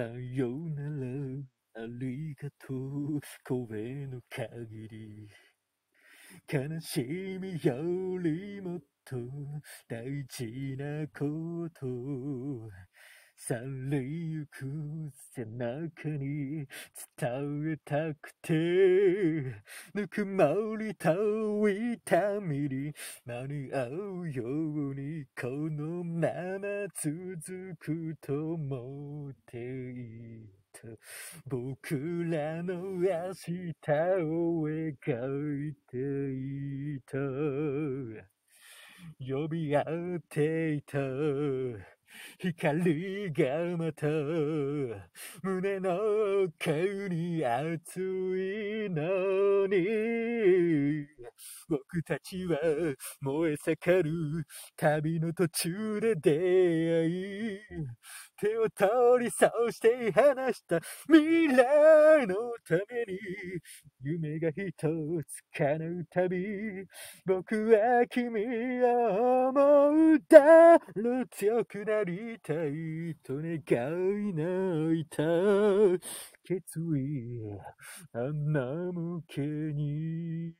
さよなら、ありがとう、声の限り。悲しみよりもっと大事なこと。去りゆく背中に伝えたくて、ぬくもりと痛みに間に合うようにこのまま続くと思って僕らの明日を描いていた。呼び合っていた。光がまた胸の奥に熱いのに僕たちは燃え盛る旅の途中で出会い手を取りそうして話した未来のために夢が一つ叶うたび僕は君を思うだろう強くなりたいと願い泣いた決意あんな向けに